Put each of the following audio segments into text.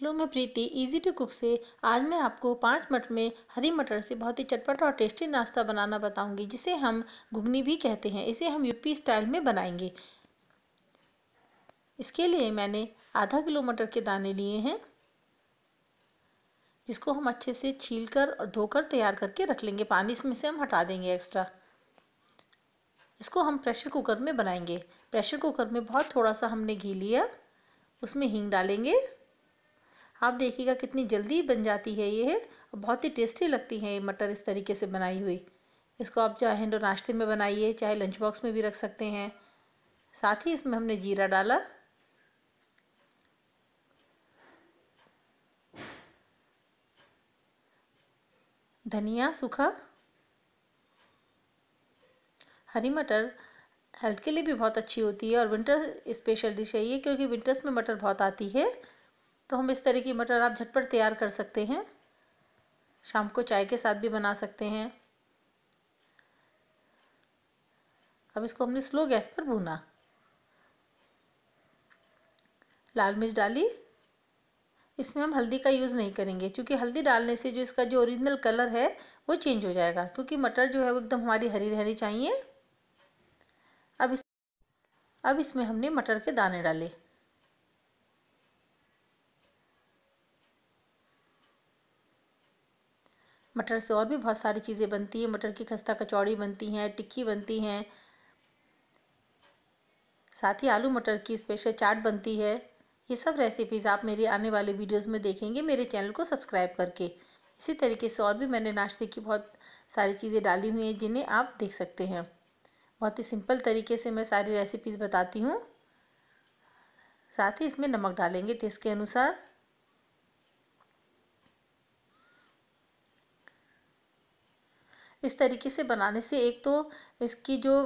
hello मैं प्रीति easy to cook से आज मैं आपको पाँच मिनट में हरी मटर से बहुत ही चटपटा और टेस्टी नाश्ता बनाना बताऊंगी जिसे हम घुगनी भी कहते हैं इसे हम यूपी स्टाइल में बनाएंगे इसके लिए मैंने आधा किलो मटर के दाने लिए हैं जिसको हम अच्छे से छील कर और धोकर तैयार करके रख लेंगे पानी इसमें से हम हटा देंगे एक्स्ट्रा इसको हम प्रेशर कुकर में बनाएंगे प्रेशर कुकर में बहुत थोड़ा सा हमने घी लिया उसमें हींग डालेंगे आप देखिएगा कितनी जल्दी बन जाती है ये बहुत ही टेस्टी लगती है ये मटर इस तरीके से बनाई हुई इसको आप चाहे तो नाश्ते में बनाइए चाहे लंच बॉक्स में भी रख सकते हैं साथ ही इसमें हमने जीरा डाला धनिया सूखा हरी मटर हेल्थ के लिए भी बहुत अच्छी होती है और विंटर स्पेशल डिश है ये क्योंकि विंटर्स में मटर बहुत आती है तो हम इस तरह की मटर आप झटपट तैयार कर सकते हैं शाम को चाय के साथ भी बना सकते हैं अब इसको हमने स्लो गैस पर भूना लाल मिर्च डाली इसमें हम हल्दी का यूज़ नहीं करेंगे क्योंकि हल्दी डालने से जो इसका जो ओरिजिनल कलर है वो चेंज हो जाएगा क्योंकि मटर जो है वो एकदम हमारी हरी रहनी चाहिए अब इस अब इसमें हमने मटर के दाने डाले मटर से और भी बहुत सारी चीज़ें बनती हैं मटर की खस्ता कचौड़ी बनती हैं टिक्की बनती हैं साथ ही आलू मटर की स्पेशल चाट बनती है ये सब रेसिपीज़ आप मेरी आने वाले वीडियोस में देखेंगे मेरे चैनल को सब्सक्राइब करके इसी तरीके से और भी मैंने नाश्ते की बहुत सारी चीज़ें डाली हुई हैं जिन्हें आप देख सकते हैं बहुत ही सिंपल तरीके से मैं सारी रेसिपीज़ बताती हूँ साथ ही इसमें नमक डालेंगे टेस्ट के अनुसार इस तरीके से बनाने से एक तो इसकी जो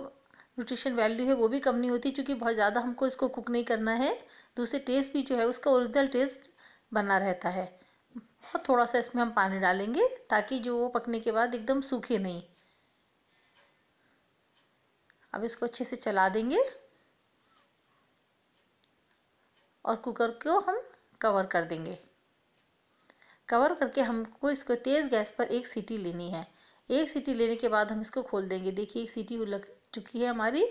न्यूट्रिशन वैल्यू है वो भी कम नहीं होती क्योंकि बहुत ज़्यादा हमको इसको कुक नहीं करना है दूसरे टेस्ट भी जो है उसका ओरिजिनल टेस्ट बना रहता है और थोड़ा सा इसमें हम पानी डालेंगे ताकि जो वो पकने के बाद एकदम सूखे नहीं अब इसको अच्छे से चला देंगे और कुकर को हम कवर कर देंगे कवर करके हमको इसको तेज़ गैस पर एक सीटी लेनी है एक सीटी लेने के बाद हम इसको खोल देंगे देखिए एक सीटी लग चुकी है हमारी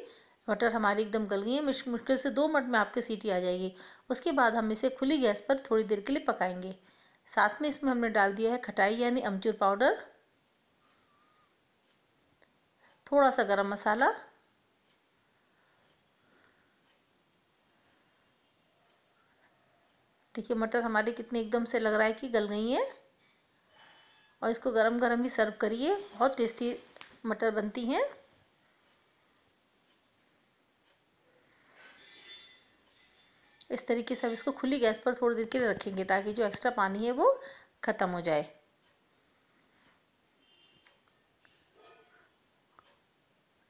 मटर हमारी एकदम गल गई है मुश्किल से दो मिनट में आपकी सीटी आ जाएगी उसके बाद हम इसे खुली गैस पर थोड़ी देर के लिए पकाएंगे साथ में इसमें हमने डाल दिया है खटाई यानी अमचूर पाउडर थोड़ा सा गरम मसाला देखिए मटर हमारे कितने एकदम से लग रहा है कि गल गई है और इसको गरम गरम ही सर्व करिए बहुत टेस्टी मटर बनती हैं इस तरीके से अब इसको खुली गैस पर थोड़ी देर के लिए रखेंगे ताकि जो एक्स्ट्रा पानी है वो ख़त्म हो जाए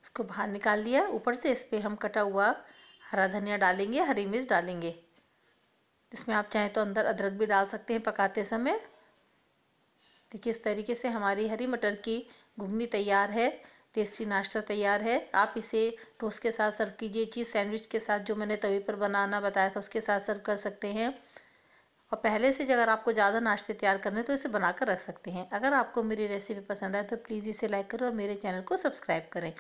इसको बाहर निकाल लिया ऊपर से इस पर हम कटा हुआ हरा धनिया डालेंगे हरी मिर्च डालेंगे इसमें आप चाहें तो अंदर अदरक भी डाल सकते हैं पकाते समय देखिए इस तरीके से हमारी हरी मटर की घुगनी तैयार है टेस्टी नाश्ता तैयार है आप इसे टोस्ट के साथ सर्व कीजिए चीज़ सैंडविच के साथ जो मैंने तवे पर बनाना बताया था उसके साथ सर्व कर सकते हैं और पहले से अगर आपको ज़्यादा नाश्ते तैयार करने तो इसे बनाकर रख सकते हैं अगर आपको मेरी रेसिपी पसंद आए तो प्लीज़ इसे लाइक करें और मेरे चैनल को सब्सक्राइब करें